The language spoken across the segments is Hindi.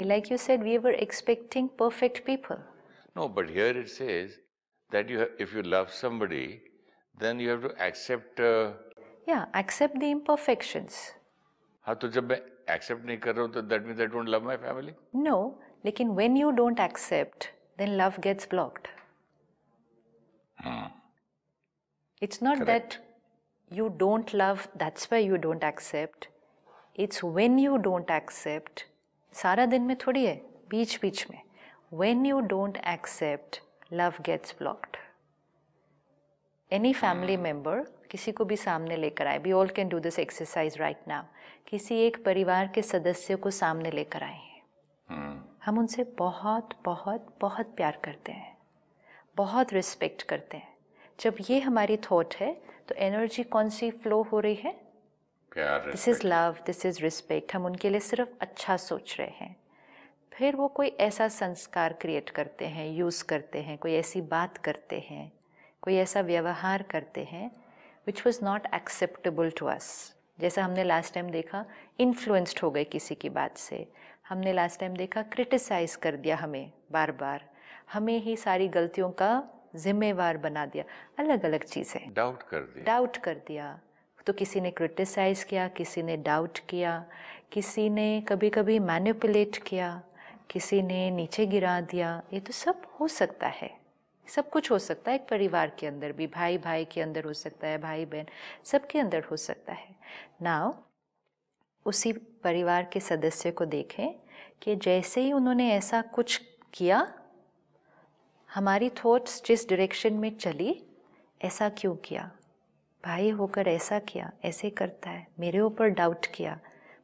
Like you said, we were expecting perfect people. No, but here it says that you have, if you love somebody, then you have to accept. Uh, yeah, accept the imperfections. हाँ तो जब मैं accept नहीं कर रहा हूँ तो that means I don't love my family. No, in when you don't accept, then love gets blocked. Hmm. It's not Correct. that you don't love, that's why you don't accept. It's when you don't accept सारा दिन में थोड़ी है बीच बीच में when you don't accept love gets blocked any family member किसी को भी सामने लेकर आए we all can do this exercise right now किसी एक परिवार के सदस्य को सामने लेकर आए हैं hmm. हम उनसे बहुत बहुत बहुत प्यार करते हैं बहुत रिस्पेक्ट करते हैं जब ये हमारी थॉट है तो एनर्जी कौन सी फ्लो हो रही है प्यार this is love this is respect हम उनके लिए सिर्फ अच्छा सोच रहे हैं फिर वो कोई ऐसा संस्कार क्रिएट करते हैं यूज़ करते हैं कोई ऐसी बात करते हैं कोई ऐसा व्यवहार करते हैं which was not acceptable to us जैसा हमने लास्ट टाइम देखा इन्फ्लुएंस्ड हो गए किसी की बात से हमने लास्ट टाइम देखा क्रिटिसाइज़ कर दिया हमें बार बार हमें ही सारी गलतियों का जिम्मेवार बना दिया अलग अलग चीज़ें डाउट कर दिया डाउट कर दिया तो किसी ने क्रिटिसाइज़ किया किसी ने डाउट किया किसी ने कभी कभी मैनिपुलेट किया किसी ने नीचे गिरा दिया ये तो सब हो सकता है सब कुछ हो सकता है एक परिवार के अंदर भी भाई भाई के अंदर हो सकता है भाई बहन सबके अंदर हो सकता है नाव उसी परिवार के सदस्य को देखें कि जैसे ही उन्होंने ऐसा कुछ किया हमारी थॉट्स जिस डायरेक्शन में चली ऐसा क्यों किया भाई होकर ऐसा किया ऐसे करता है मेरे ऊपर डाउट किया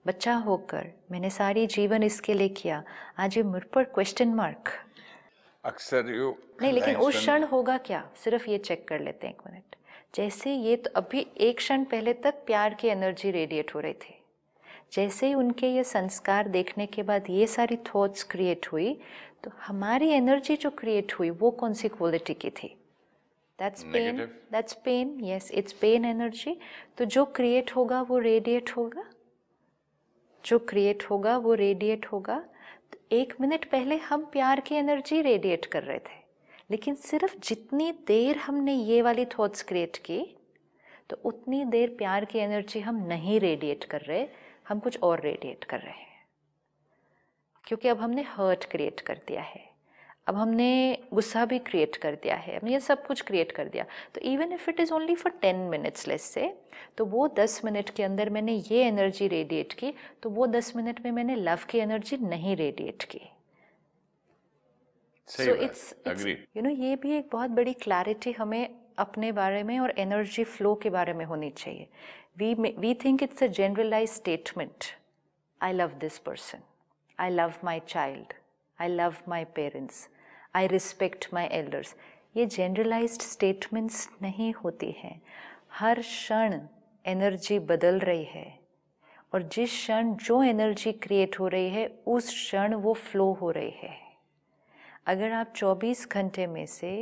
बच्चा होकर मैंने सारी जीवन इसके लिए किया आज ये मुझ पर क्वेश्चन मार्क अक्सर यू नहीं लेकिन उस क्षण होगा क्या सिर्फ ये चेक कर लेते हैं एक मिनट जैसे ये तो अभी एक क्षण पहले तक प्यार की एनर्जी रेडिएट हो रही थी जैसे ही उनके ये संस्कार देखने के बाद ये सारी थॉट्स क्रिएट हुई तो हमारी एनर्जी जो क्रिएट हुई वो कौन सी क्वालिटी की थी that's pain that's pain yes it's pain energy तो जो क्रिएट होगा वो रेडिएट होगा जो क्रिएट होगा वो रेडिएट होगा तो एक मिनट पहले हम प्यार की एनर्जी रेडिएट कर रहे थे लेकिन सिर्फ जितनी देर हमने ये वाली थॉट्स क्रिएट की तो उतनी देर प्यार की एनर्जी हम नहीं रेडिएट कर रहे हम कुछ और रेडिएट कर रहे हैं क्योंकि अब हमने हर्ट क्रिएट कर दिया है अब हमने गुस्सा भी क्रिएट कर दिया है हमने ये सब कुछ क्रिएट कर दिया तो even if it is only for ten minutes less से तो वो दस मिनट के अंदर मैंने ये एनर्जी रेडिएट की तो वो दस मिनट में मैंने लव की एनर्जी नहीं रेडिएट की सो इट्स यू नो ये भी एक बहुत बड़ी क्लैरिटी हमें अपने बारे में और एनर्जी फ्लो के बारे में होनी चाहिए we we think it's a generalise statement I love this person I love my child I love my parents I respect my elders ये जनरलाइज स्टेटमेंट्स नहीं होती हैं हर क्षण एनर्जी बदल रही है और जिस क्षण जो एनर्जी क्रिएट हो रही है उस क्षण वो फ्लो हो रही है अगर आप 24 घंटे में से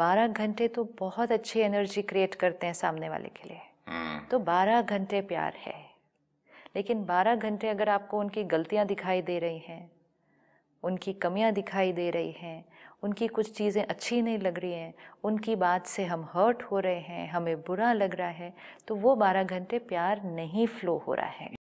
12 घंटे तो बहुत अच्छी एनर्जी क्रिएट करते हैं सामने वाले के लिए हम्म। तो 12 घंटे प्यार है लेकिन 12 घंटे अगर आपको उनकी गलतियां दिखाई दे रही हैं उनकी कमियां दिखाई दे रही हैं उनकी कुछ चीज़ें अच्छी नहीं लग रही हैं उनकी बात से हम हर्ट हो रहे हैं हमें बुरा लग रहा है तो वो बारह घंटे प्यार नहीं फ्लो हो रहा है